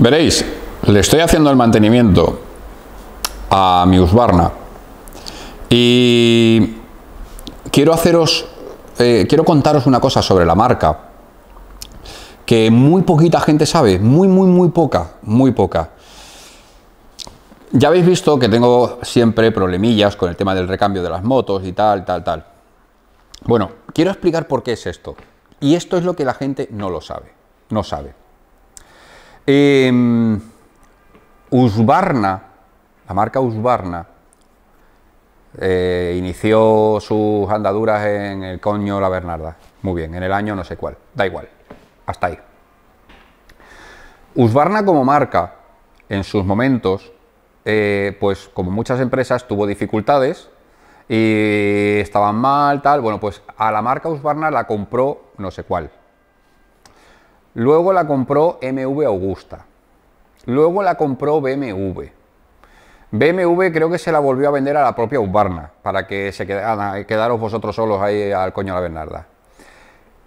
Veréis, le estoy haciendo el mantenimiento a mi Usbarna y quiero haceros, eh, quiero contaros una cosa sobre la marca que muy poquita gente sabe, muy, muy, muy poca, muy poca. Ya habéis visto que tengo siempre problemillas con el tema del recambio de las motos y tal, tal, tal. Bueno, quiero explicar por qué es esto. Y esto es lo que la gente no lo sabe, no sabe. Eh, Usbarna, la marca Usbarna, eh, inició sus andaduras en el coño La Bernarda. Muy bien, en el año no sé cuál, da igual, hasta ahí. Usbarna como marca, en sus momentos, eh, pues como muchas empresas, tuvo dificultades y estaban mal, tal. Bueno, pues a la marca Usbarna la compró no sé cuál. Luego la compró MV Augusta. Luego la compró BMW. BMW creo que se la volvió a vender a la propia Usbarna. para que se quedaran, vosotros solos ahí al coño de la Bernarda.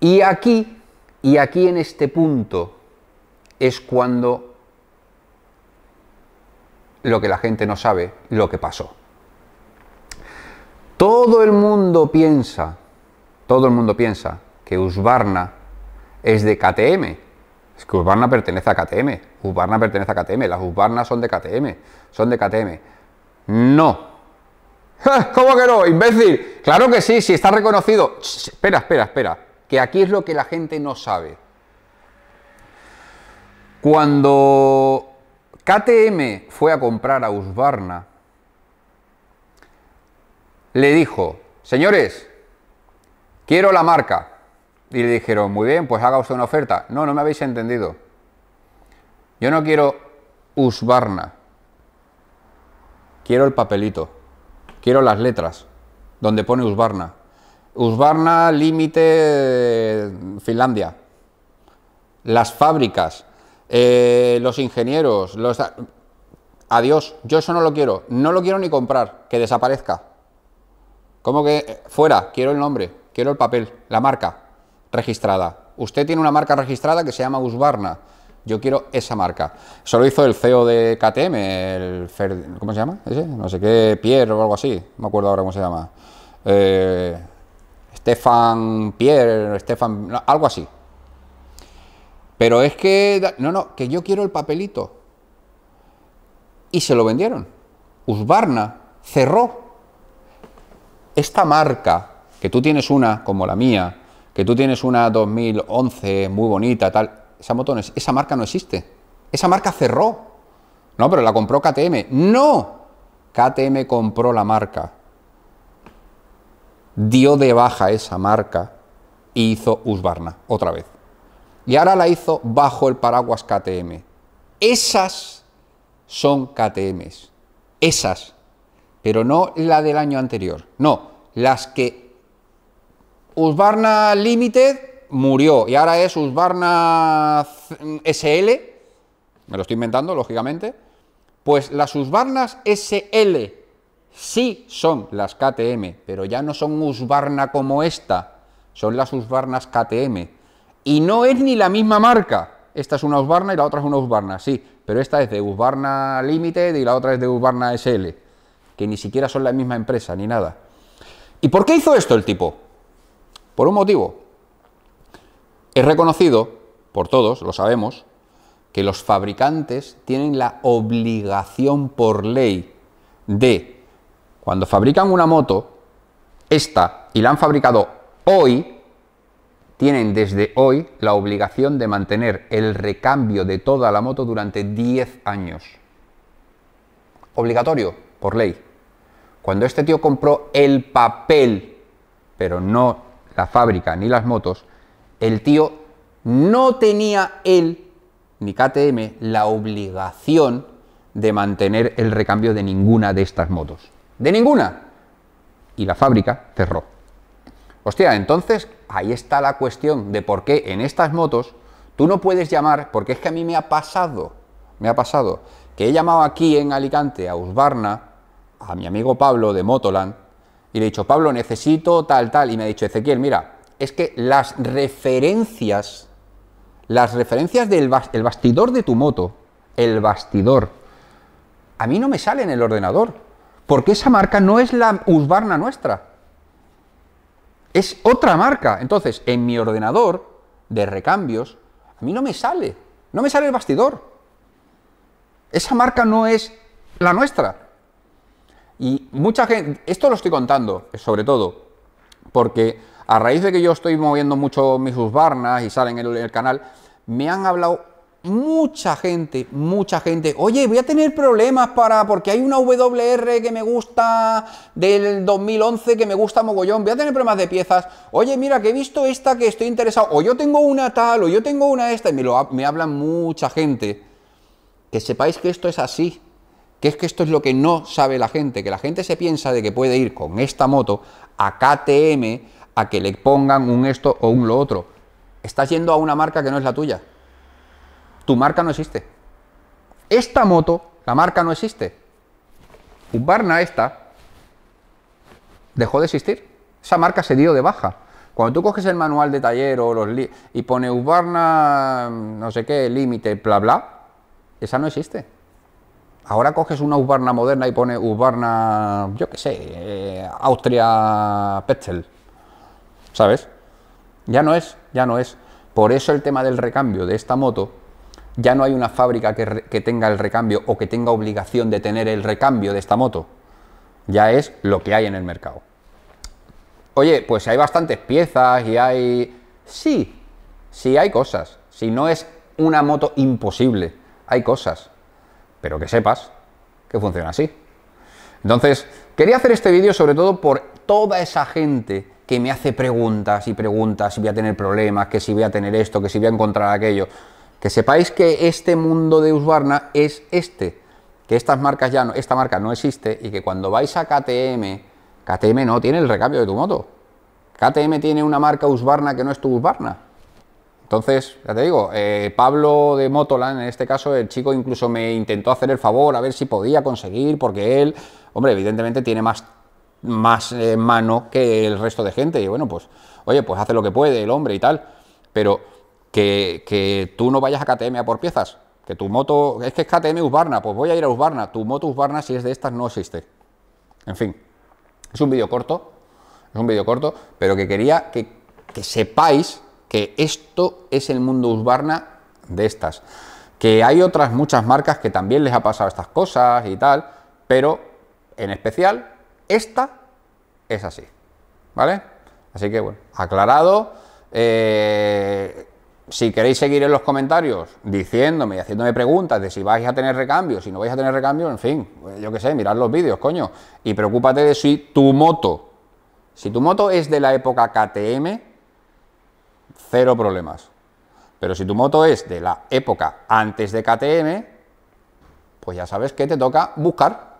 Y aquí, y aquí en este punto, es cuando lo que la gente no sabe, lo que pasó. Todo el mundo piensa, todo el mundo piensa que Usbarna es de KTM. Es que Usbarna pertenece a KTM. Usbarna pertenece a KTM. Las Usbarnas son de KTM. Son de KTM. No. ¿Cómo que no, imbécil? Claro que sí, si está reconocido. espera, espera, espera. Que aquí es lo que la gente no sabe. Cuando KTM fue a comprar a Usbarna le dijo, señores, quiero la marca. Y le dijeron, muy bien, pues haga usted una oferta. No, no me habéis entendido. Yo no quiero Usbarna. Quiero el papelito. Quiero las letras donde pone Usbarna. Usbarna, límite Finlandia. Las fábricas, eh, los ingenieros, los... Adiós, yo eso no lo quiero. No lo quiero ni comprar, que desaparezca. como que eh, fuera? Quiero el nombre, quiero el papel, la marca registrada. Usted tiene una marca registrada que se llama Usbarna. Yo quiero esa marca. Eso lo hizo el CEO de KTM, el ¿cómo se llama? ¿Ese? No sé qué, Pierre o algo así. No me acuerdo ahora cómo se llama. Eh, Stefan Pierre, Stefan, algo así. Pero es que, no, no, que yo quiero el papelito. Y se lo vendieron. Usbarna cerró. Esta marca, que tú tienes una como la mía, que tú tienes una 2011 muy bonita, tal, esa esa marca no existe. Esa marca cerró. No, pero la compró KTM. No. KTM compró la marca. Dio de baja esa marca e hizo Usbarna, otra vez. Y ahora la hizo bajo el paraguas KTM. Esas son KTMs. Esas. Pero no la del año anterior. No, las que Usbarna Limited murió y ahora es Usbarna SL, me lo estoy inventando, lógicamente, pues las Usbarnas SL sí son las KTM, pero ya no son Usbarna como esta, son las Usbarnas KTM. Y no es ni la misma marca. Esta es una Usbarna y la otra es una Usbarna, sí, pero esta es de Usbarna Limited y la otra es de Usbarna SL, que ni siquiera son la misma empresa ni nada. ¿Y por qué hizo esto el tipo? Por un motivo. Es reconocido, por todos, lo sabemos, que los fabricantes tienen la obligación por ley de, cuando fabrican una moto, esta, y la han fabricado hoy, tienen desde hoy la obligación de mantener el recambio de toda la moto durante 10 años. Obligatorio, por ley. Cuando este tío compró el papel, pero no la fábrica ni las motos, el tío no tenía él, ni KTM, la obligación de mantener el recambio de ninguna de estas motos. De ninguna. Y la fábrica cerró. Hostia, entonces ahí está la cuestión de por qué en estas motos tú no puedes llamar, porque es que a mí me ha pasado, me ha pasado, que he llamado aquí en Alicante a Usbarna, a mi amigo Pablo de Motoland, y le he dicho, Pablo, necesito tal, tal. Y me ha dicho, Ezequiel, mira, es que las referencias, las referencias del el bastidor de tu moto, el bastidor, a mí no me sale en el ordenador, porque esa marca no es la Usbarna nuestra. Es otra marca. Entonces, en mi ordenador de recambios, a mí no me sale. No me sale el bastidor. Esa marca no es la nuestra. Y mucha gente, esto lo estoy contando, sobre todo, porque a raíz de que yo estoy moviendo mucho mis barnas y salen en el, canal, me han hablado mucha gente, mucha gente, oye, voy a tener problemas para, porque hay una WR que me gusta del 2011 que me gusta mogollón, voy a tener problemas de piezas, oye, mira, que he visto esta que estoy interesado, o yo tengo una tal, o yo tengo una esta, y me, lo, me hablan mucha gente. Que sepáis que esto es así, que es que esto es lo que no sabe la gente, que la gente se piensa de que puede ir con esta moto a KTM a que le pongan un esto o un lo otro. Estás yendo a una marca que no es la tuya. Tu marca no existe. Esta moto, la marca no existe. Ubarna esta dejó de existir. Esa marca se dio de baja. Cuando tú coges el manual de taller o los y pone Ubarna no sé qué, límite, bla bla, esa no existe. Ahora coges una Husqvarna moderna y pones Husqvarna, yo qué sé, eh, Austria Petzel, ¿sabes? Ya no es, ya no es. Por eso el tema del recambio de esta moto, ya no hay una fábrica que, que tenga el recambio o que tenga obligación de tener el recambio de esta moto. Ya es lo que hay en el mercado. Oye, pues hay bastantes piezas y hay... Sí, sí hay cosas. Si no es una moto imposible, hay cosas pero que sepas que funciona así. Entonces, quería hacer este vídeo sobre todo por toda esa gente que me hace preguntas y preguntas si voy a tener problemas, que si voy a tener esto, que si voy a encontrar aquello. Que sepáis que este mundo de Usbarna es este, que estas marcas ya no, esta marca no existe y que cuando vais a KTM, KTM no tiene el recambio de tu moto. KTM tiene una marca Usbarna que no es tu Usbarna. Entonces, ya te digo, eh, Pablo de Motoland, en este caso, el chico incluso me intentó hacer el favor a ver si podía conseguir, porque él, hombre, evidentemente tiene más, más eh, mano que el resto de gente. Y bueno, pues, oye, pues hace lo que puede el hombre y tal. Pero que, tú no vayas a KTM a por piezas, que tu moto, es que es KTM Usbarna, pues voy a ir a Usbarna, tu moto Usbarna si es de estas no existe. En fin, es un vídeo corto, es un vídeo corto, pero que quería que, que sepáis que esto es el mundo Usbarna de estas. Que hay otras muchas marcas que también les ha pasado estas cosas y tal, pero en especial esta es así, ¿vale? Así que bueno, aclarado. Eh, si queréis seguir en los comentarios diciéndome y haciéndome preguntas de si vais a tener recambio, si no vais a tener recambio, en fin, yo qué sé, mirad los vídeos, coño. Y preocúpate de si tu moto, si tu moto es de la época KTM, cero problemas. Pero si tu moto es de la época antes de KTM, pues ya sabes que te toca buscar.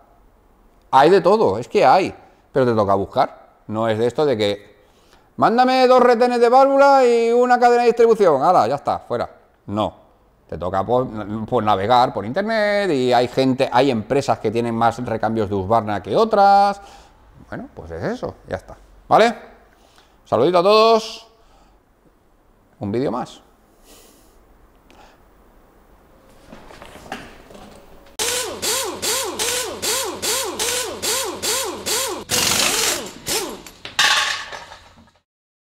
Hay de todo, es que hay, pero te toca buscar. No es de esto de que, mándame dos retenes de válvula y una cadena de distribución, ¡Hala! ya está, fuera. No, te toca navegar por internet y hay gente, hay empresas que tienen más recambios de Husqvarna que otras. Bueno, pues es eso, ya está. ¿Vale? Saludito a todos un vídeo más.